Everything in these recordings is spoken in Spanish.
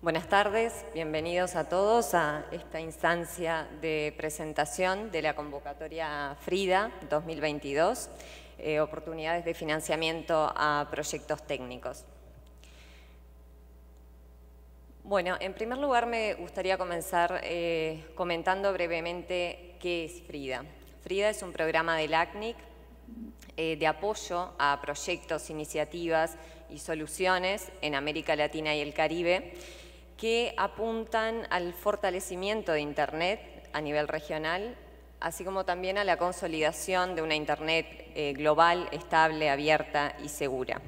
Buenas tardes, bienvenidos a todos a esta instancia de presentación de la convocatoria FRIDA 2022, eh, oportunidades de financiamiento a proyectos técnicos. Bueno, en primer lugar me gustaría comenzar eh, comentando brevemente qué es FRIDA. FRIDA es un programa del ACNIC eh, de apoyo a proyectos, iniciativas y soluciones en América Latina y el Caribe que apuntan al fortalecimiento de Internet a nivel regional, así como también a la consolidación de una Internet eh, global, estable, abierta y segura.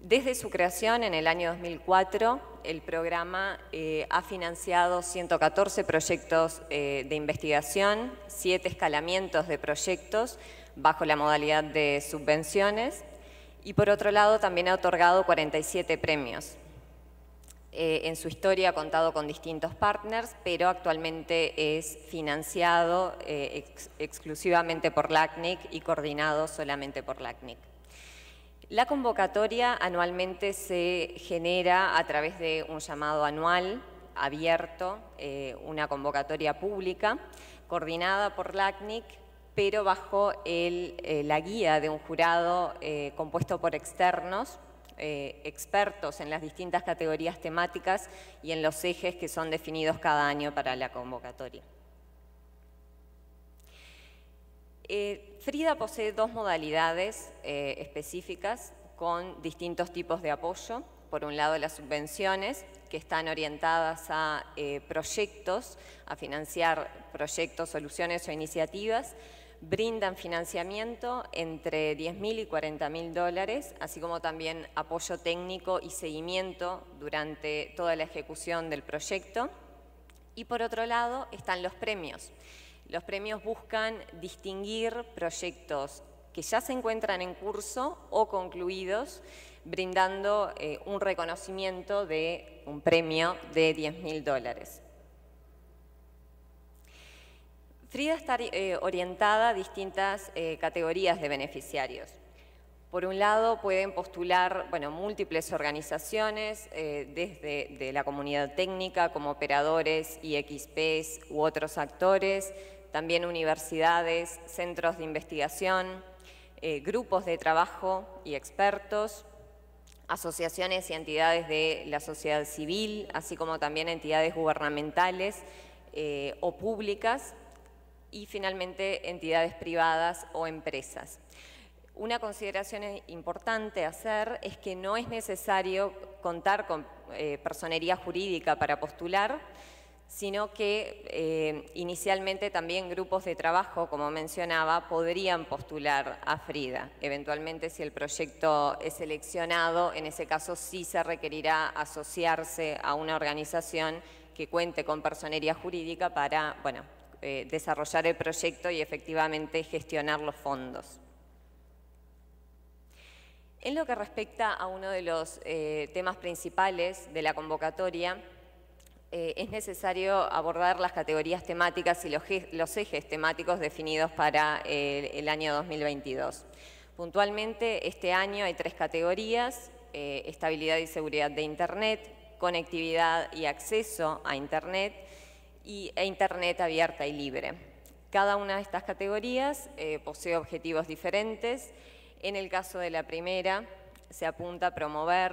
Desde su creación en el año 2004, el programa eh, ha financiado 114 proyectos eh, de investigación, 7 escalamientos de proyectos bajo la modalidad de subvenciones y por otro lado también ha otorgado 47 premios. Eh, en su historia ha contado con distintos partners, pero actualmente es financiado eh, exclusivamente por LACNIC y coordinado solamente por LACNIC. La convocatoria anualmente se genera a través de un llamado anual abierto, eh, una convocatoria pública, coordinada por LACNIC, pero bajo la guía de un jurado compuesto por externos, eh, expertos en las distintas categorías temáticas y en los ejes que son definidos cada año para la convocatoria. Eh, Frida posee dos modalidades eh, específicas con distintos tipos de apoyo. Por un lado, las subvenciones, que están orientadas a proyectos, a financiar proyectos, soluciones o iniciativas brindan financiamiento entre 10.000 y 40.000 dólares, así como también apoyo técnico y seguimiento durante toda la ejecución del proyecto. Y por otro lado están los premios. Los premios buscan distinguir proyectos que ya se encuentran en curso o concluidos, brindando eh, un reconocimiento de un premio de 10.000 dólares. Frida está eh, orientada a distintas eh, categorías de beneficiarios. Por un lado, pueden postular bueno, múltiples organizaciones, eh, desde la comunidad técnica, como operadores, y XPs u otros actores, también universidades, centros de investigación, grupos de trabajo y expertos, asociaciones y entidades de la sociedad civil, así como también entidades gubernamentales o públicas, y finalmente entidades privadas o empresas. Una consideración importante hacer es que no es necesario contar con eh, personería jurídica para postular, sino que eh, inicialmente también grupos de trabajo, como mencionaba, podrían postular a Frida. Eventualmente, si el proyecto es seleccionado, en ese caso sí se requerirá asociarse a una organización que cuente con personería jurídica para, bueno, eh, desarrollar el proyecto y efectivamente gestionar los fondos. En lo que respecta a uno de los eh, temas principales de la convocatoria, eh, es necesario abordar las categorías temáticas y los, ejes temáticos definidos para el año 2022. Puntualmente, este año hay tres categorías, estabilidad y seguridad de Internet, conectividad y acceso a Internet, y, e Internet abierta y libre. Cada una de estas categorías eh, posee objetivos diferentes. En el caso de la primera, se apunta a promover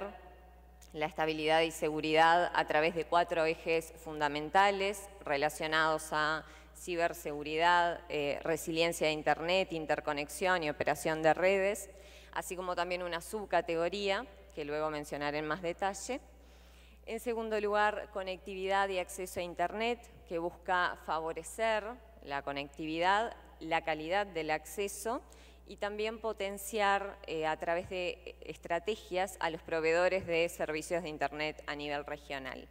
la estabilidad y seguridad a través de cuatro ejes fundamentales relacionados a ciberseguridad, eh, resiliencia de Internet, interconexión y operación de redes, así como también una subcategoría, que luego mencionaré en más detalle. En segundo lugar, conectividad y acceso a Internet, que busca favorecer la conectividad, la calidad del acceso y también potenciar eh, a través de estrategias a los proveedores de servicios de Internet a nivel regional.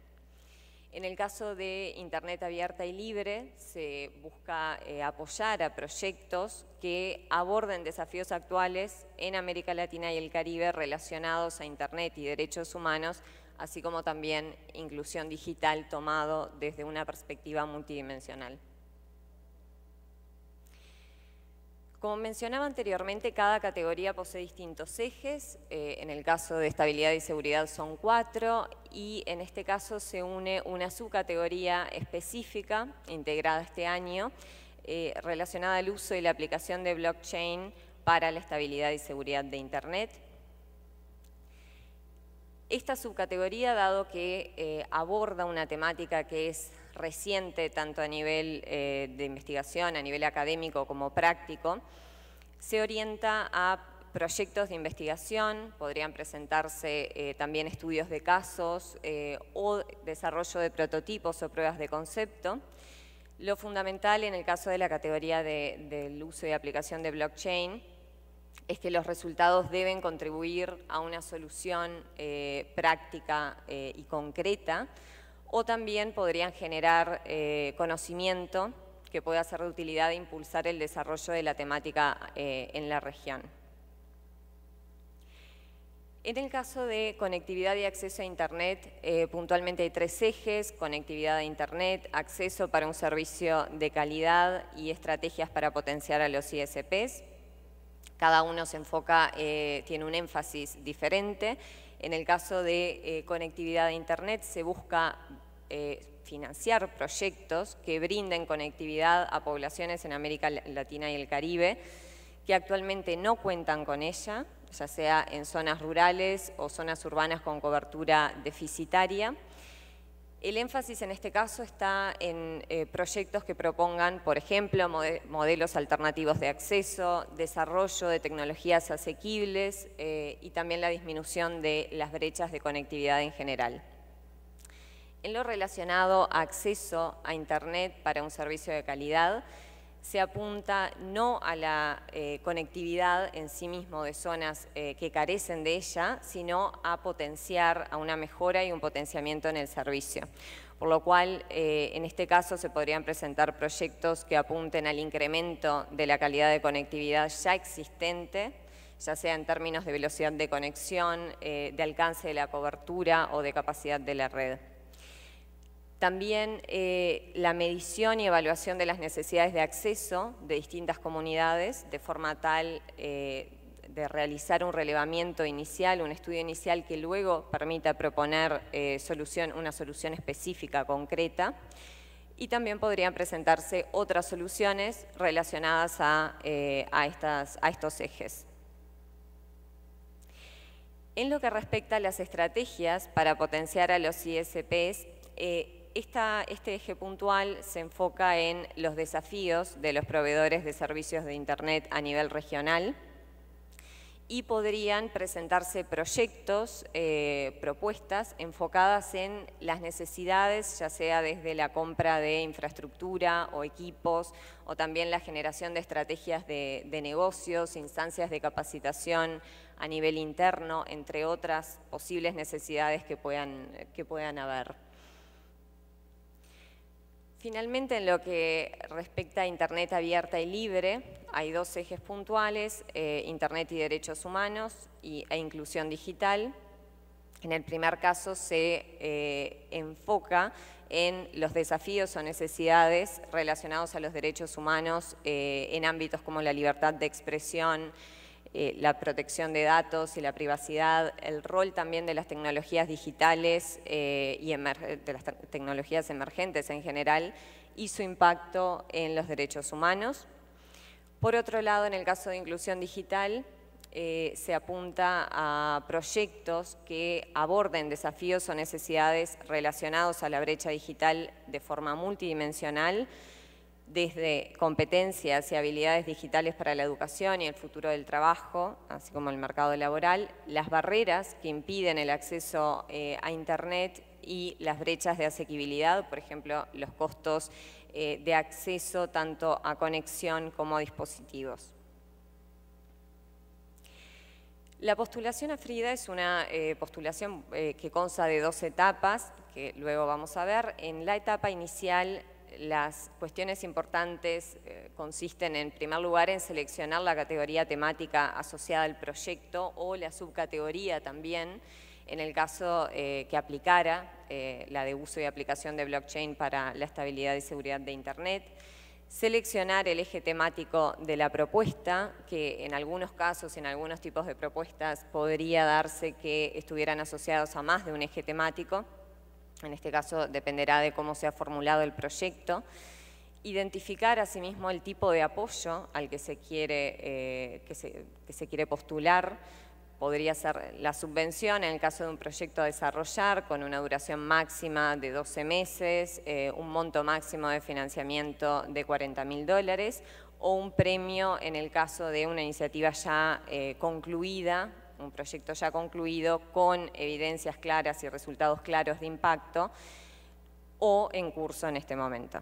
En el caso de Internet abierta y libre, se busca eh, apoyar a proyectos que aborden desafíos actuales en América Latina y el Caribe relacionados a Internet y derechos humanos así como también inclusión digital tomado desde una perspectiva multidimensional. Como mencionaba anteriormente, cada categoría posee distintos ejes. Eh, en el caso de estabilidad y seguridad son cuatro y en este caso se une una subcategoría específica integrada este año eh, relacionada al uso y la aplicación de blockchain para la estabilidad y seguridad de Internet. Esta subcategoría, dado que eh, aborda una temática que es reciente tanto a nivel eh, de investigación, a nivel académico como práctico, se orienta a proyectos de investigación, podrían presentarse eh, también estudios de casos o desarrollo de prototipos o pruebas de concepto. Lo fundamental en el caso de la categoría del uso y aplicación de blockchain es que los resultados deben contribuir a una solución eh, práctica eh, y concreta o también podrían generar eh, conocimiento que pueda ser de utilidad e impulsar el desarrollo de la temática en la región. En el caso de conectividad y acceso a Internet, puntualmente hay tres ejes, conectividad a Internet, acceso para un servicio de calidad y estrategias para potenciar a los ISPs. Cada uno se enfoca, eh, tiene un énfasis diferente. En el caso de eh, conectividad a Internet se busca eh, financiar proyectos que brinden conectividad a poblaciones en América Latina y el Caribe que actualmente no cuentan con ella, ya sea en zonas rurales o zonas urbanas con cobertura deficitaria. El énfasis en este caso está en eh, proyectos que propongan, por ejemplo, modelos alternativos de acceso, desarrollo de tecnologías asequibles eh, y también la disminución de las brechas de conectividad en general. En lo relacionado a acceso a Internet para un servicio de calidad, se apunta no a la eh, conectividad en sí mismo de zonas eh, que carecen de ella, sino a potenciar, a una mejora y un potenciamiento en el servicio. Por lo cual, eh, en este caso se podrían presentar proyectos que apunten al incremento de la calidad de conectividad ya existente, ya sea en términos de velocidad de conexión, de alcance de la cobertura o de capacidad de la red. También eh, la medición y evaluación de las necesidades de acceso de distintas comunidades de forma tal eh, de realizar un relevamiento inicial, un estudio inicial que luego permita proponer eh, una solución específica, concreta. Y también podrían presentarse otras soluciones relacionadas a, estos ejes. En lo que respecta a las estrategias para potenciar a los ISPs, este eje puntual se enfoca en los desafíos de los proveedores de servicios de Internet a nivel regional y podrían presentarse proyectos, eh, propuestas enfocadas en las necesidades, ya sea desde la compra de infraestructura o equipos, o también la generación de estrategias de, de negocios, instancias de capacitación a nivel interno, entre otras posibles necesidades que puedan, que puedan haber. Finalmente, en lo que respecta a Internet abierta y libre, hay dos ejes puntuales, eh, Internet y derechos humanos y, e inclusión digital. En el primer caso se eh, enfoca en los desafíos o necesidades relacionados a los derechos humanos eh, en ámbitos como la libertad de expresión, eh, la protección de datos y la privacidad, el rol también de las tecnologías digitales eh, y de las tecnologías emergentes en general y su impacto en los derechos humanos. Por otro lado, en el caso de inclusión digital, eh, se apunta a proyectos que aborden desafíos o necesidades relacionados a la brecha digital de forma multidimensional, desde competencias y habilidades digitales para la educación y el futuro del trabajo, así como el mercado laboral, las barreras que impiden el acceso eh, a Internet y las brechas de asequibilidad, por ejemplo, los costos eh, de acceso tanto a conexión como a dispositivos. La postulación a Frida es una eh, postulación que consta de dos etapas, que luego vamos a ver. En la etapa inicial las cuestiones importantes eh, consisten en primer lugar en seleccionar la categoría temática asociada al proyecto o la subcategoría también, en el caso eh, que aplicara eh, la de uso y aplicación de blockchain para la estabilidad y seguridad de Internet, seleccionar el eje temático de la propuesta, que en algunos casos, en algunos tipos de propuestas, podría darse que estuvieran asociados a más de un eje temático, en este caso dependerá de cómo se ha formulado el proyecto, identificar asimismo el tipo de apoyo al que se quiere, eh, que se, quiere postular, podría ser la subvención en el caso de un proyecto a desarrollar con una duración máxima de 12 meses, eh, un monto máximo de financiamiento de 40 dólares o un premio en el caso de una iniciativa ya eh, concluida un proyecto ya concluido con evidencias claras y resultados claros de impacto o en curso en este momento.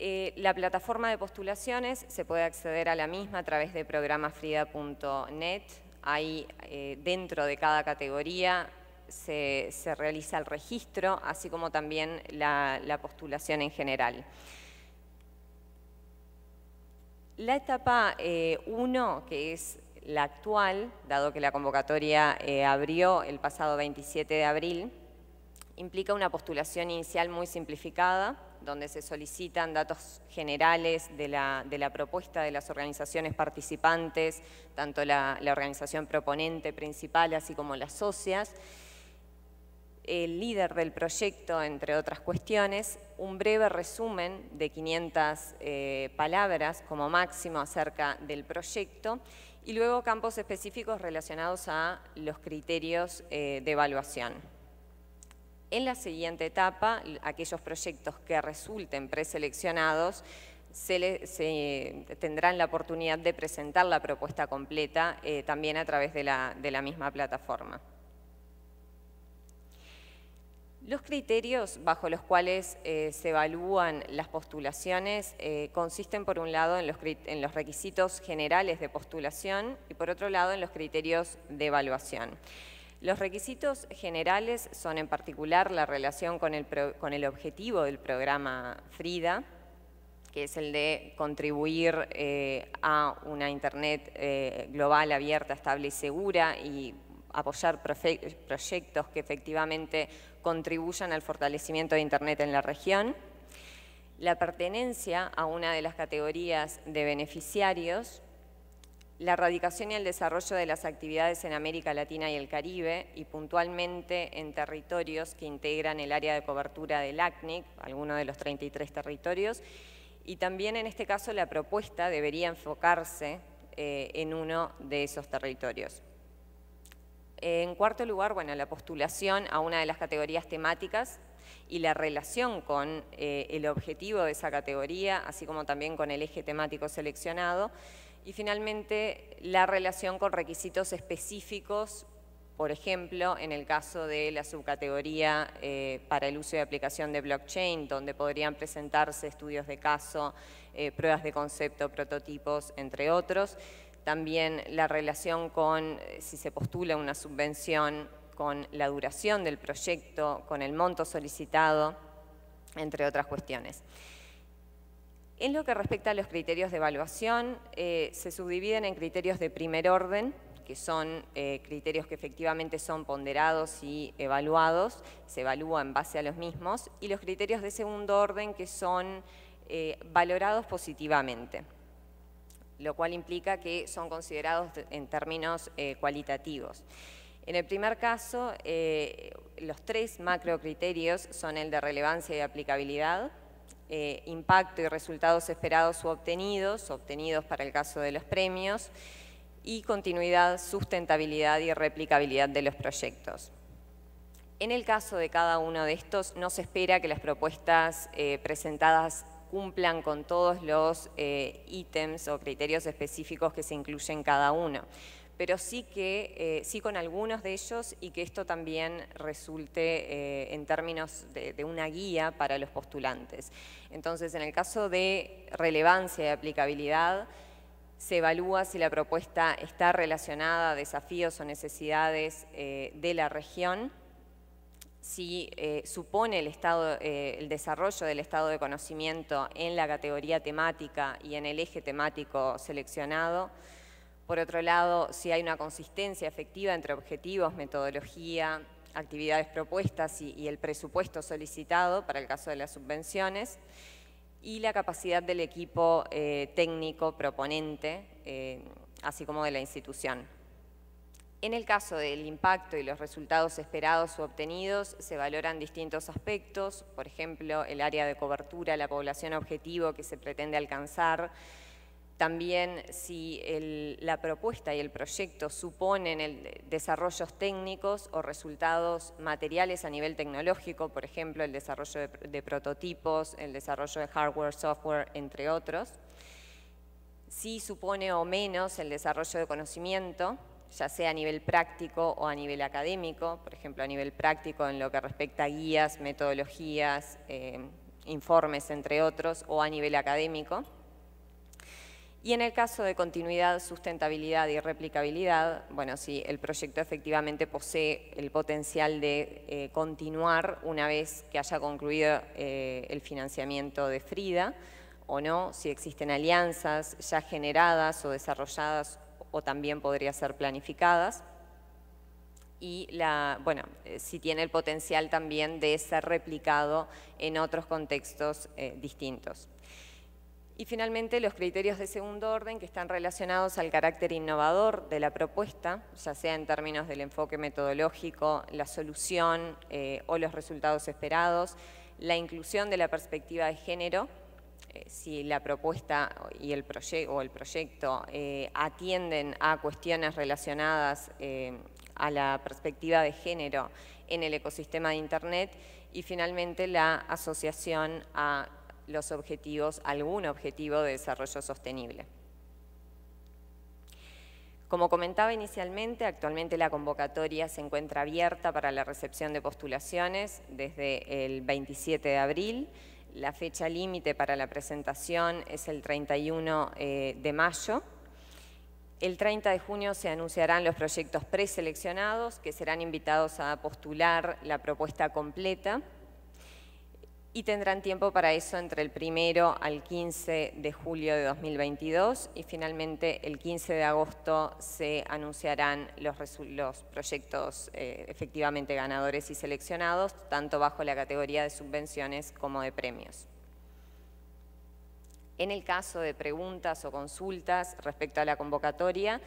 Eh, la plataforma de postulaciones se puede acceder a la misma a través de programafrida.net. Ahí eh, dentro de cada categoría se, realiza el registro, así como también la, postulación en general. La etapa 1, eh, que es la actual, dado que la convocatoria eh, abrió el pasado 27 de abril, implica una postulación inicial muy simplificada, donde se solicitan datos generales de la, propuesta de las organizaciones participantes, tanto la, organización proponente principal, así como las socias, el líder del proyecto, entre otras cuestiones, un breve resumen de 500 eh, palabras como máximo acerca del proyecto y luego campos específicos relacionados a los criterios eh, de evaluación. En la siguiente etapa, aquellos proyectos que resulten preseleccionados se, eh, tendrán la oportunidad de presentar la propuesta completa eh, también a través de la misma plataforma. Los criterios bajo los cuales eh, se evalúan las postulaciones eh, consisten, por un lado, en los, requisitos generales de postulación y, por otro lado, en los criterios de evaluación. Los requisitos generales son, en particular, la relación con el, objetivo del programa FRIDA, que es el de contribuir eh, a una Internet global, abierta, estable y segura, y apoyar proyectos que efectivamente contribuyan al fortalecimiento de Internet en la región. La pertenencia a una de las categorías de beneficiarios, la erradicación y el desarrollo de las actividades en América Latina y el Caribe y puntualmente en territorios que integran el área de cobertura del ACNIC, alguno de los 33 territorios, y también en este caso la propuesta debería enfocarse eh, en uno de esos territorios. En cuarto lugar, bueno, la postulación a una de las categorías temáticas y la relación con eh, el objetivo de esa categoría, así como también con el eje temático seleccionado. Y finalmente, la relación con requisitos específicos, por ejemplo, en el caso de la subcategoría eh, para el uso de aplicación de blockchain, donde podrían presentarse estudios de caso, eh, pruebas de concepto, prototipos, entre otros también la relación con eh, si se postula una subvención, con la duración del proyecto, con el monto solicitado, entre otras cuestiones. En lo que respecta a los criterios de evaluación, eh, se subdividen en criterios de primer orden, que son eh, criterios que efectivamente son ponderados y evaluados, se evalúa en base a los mismos, y los criterios de segundo orden que son valorados positivamente lo cual implica que son considerados en términos eh, cualitativos. En el primer caso, eh, los tres macro criterios son el de relevancia y aplicabilidad, eh, impacto y resultados esperados u obtenidos, obtenidos para el caso de los premios, y continuidad, sustentabilidad y replicabilidad de los proyectos. En el caso de cada uno de estos, no se espera que las propuestas presentadas cumplan con todos los eh, ítems o criterios específicos que se incluyen cada uno pero sí que eh, sí con algunos de ellos y que esto también resulte eh, en términos de, una guía para los postulantes. Entonces, en el caso de relevancia y aplicabilidad, se evalúa si la propuesta está relacionada a desafíos o necesidades de la región si eh, supone eh, el, desarrollo del estado de conocimiento en la categoría temática y en el eje temático seleccionado. Por otro lado, si hay una consistencia efectiva entre objetivos, metodología, actividades propuestas y, el presupuesto solicitado para el caso de las subvenciones y la capacidad del equipo eh, técnico proponente, así como de la institución. En el caso del impacto y los resultados esperados u obtenidos, se valoran distintos aspectos, por ejemplo, el área de cobertura, la población objetivo que se pretende alcanzar, también si la propuesta y el proyecto suponen desarrollos técnicos o resultados materiales a nivel tecnológico, por ejemplo, el desarrollo de prototipos, el desarrollo de hardware, software, entre otros. Si supone o menos el desarrollo de conocimiento, ya sea a nivel práctico o a nivel académico, por ejemplo, a nivel práctico en lo que respecta a guías, metodologías, eh, informes, entre otros, o a nivel académico. Y en el caso de continuidad, sustentabilidad y replicabilidad, bueno, si el proyecto efectivamente posee el potencial de eh, continuar una vez que haya concluido eh, el financiamiento de Frida, o no, si existen alianzas ya generadas o desarrolladas o también podría ser planificadas. Y bueno, eh, si tiene el potencial también de ser replicado en otros contextos eh, distintos. Y finalmente los criterios de segundo orden que están relacionados al carácter innovador de la propuesta, ya sea en términos del enfoque metodológico, la solución eh, o los resultados esperados, la inclusión de la perspectiva de género eh, si la propuesta y el o el proyecto eh, atienden a cuestiones relacionadas eh, a la perspectiva de género en el ecosistema de Internet y finalmente la asociación a los objetivos, algún objetivo de desarrollo sostenible. Como comentaba inicialmente, actualmente la convocatoria se encuentra abierta para la recepción de postulaciones desde el 27 de abril la fecha límite para la presentación es el 31 eh, de mayo. El 30 de junio se anunciarán los proyectos preseleccionados que serán invitados a postular la propuesta completa y tendrán tiempo para eso entre el primero al 15 de julio de 2022 y finalmente el 15 de agosto se anunciarán los, proyectos eh, efectivamente ganadores y seleccionados, tanto bajo la categoría de subvenciones como de premios. En el caso de preguntas o consultas respecto a la convocatoria,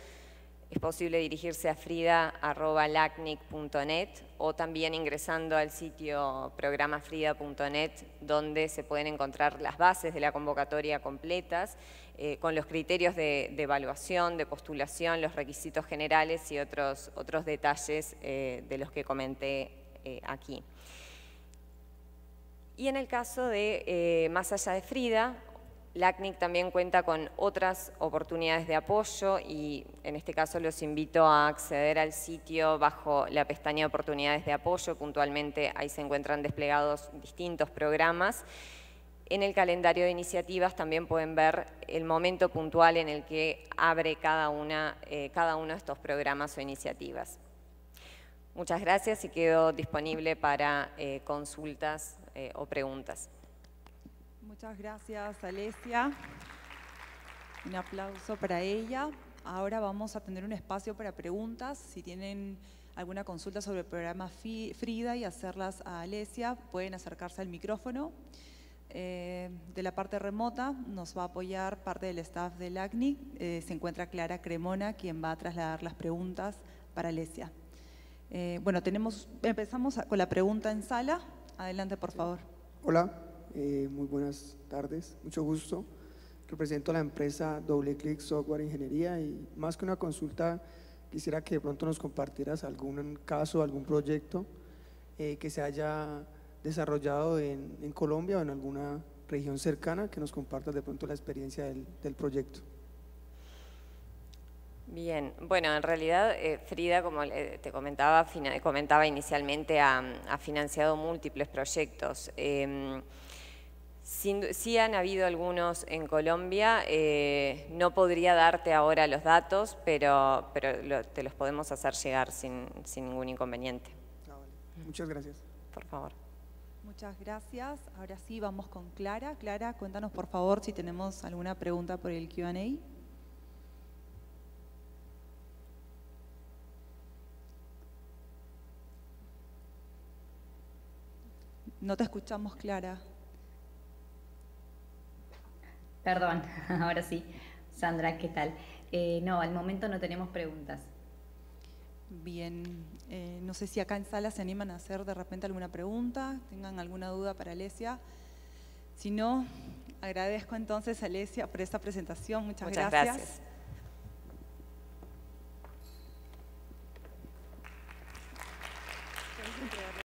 es posible dirigirse a frida.lacnic.net o también ingresando al sitio programafrida.net donde se pueden encontrar las bases de la convocatoria completas eh, con los criterios de, evaluación, de postulación, los requisitos generales y otros, otros detalles eh, de los que comenté eh, aquí. Y en el caso de Más allá de Frida, LACNIC también cuenta con otras oportunidades de apoyo y en este caso los invito a acceder al sitio bajo la pestaña Oportunidades de Apoyo. Puntualmente ahí se encuentran desplegados distintos programas. En el calendario de iniciativas también pueden ver el momento puntual en el que abre cada, una, eh, cada uno de estos programas o iniciativas. Muchas gracias y quedo disponible para eh, consultas eh, o preguntas. Muchas gracias, Alesia. Un aplauso para ella. Ahora vamos a tener un espacio para preguntas. Si tienen alguna consulta sobre el programa Frida y hacerlas a Alesia, pueden acercarse al micrófono. Eh, de la parte remota nos va a apoyar parte del staff del ACNI. Eh, se encuentra Clara Cremona, quien va a trasladar las preguntas para Alesia. Eh, bueno, tenemos, empezamos con la pregunta en sala. Adelante, por favor. Hola, eh, muy buenas tardes, mucho gusto. Represento a la empresa Doble Click Software Ingeniería y más que una consulta, quisiera que de pronto nos compartieras algún caso, algún proyecto eh, que se haya desarrollado en, Colombia o en alguna región cercana, que nos compartas de pronto la experiencia del, proyecto. Bien, bueno, en realidad eh, Frida, como te comentaba, comentaba inicialmente, ha, financiado múltiples proyectos. Em, si sí han habido algunos en Colombia, eh, no podría darte ahora los datos, pero, te los podemos hacer llegar sin, sin ningún inconveniente. Ah, Muchas gracias. Por favor. Muchas gracias. Ahora sí, vamos con Clara. Clara, cuéntanos por favor si tenemos alguna pregunta por el QA. No te escuchamos, Clara. Perdón, ahora sí. Sandra, ¿qué tal? Eh, no, al momento no tenemos preguntas. Bien, eh, no sé si acá en sala se animan a hacer de repente alguna pregunta, tengan alguna duda para Alesia. Si no, agradezco entonces a Alesia por esta presentación. Muchas, gracias.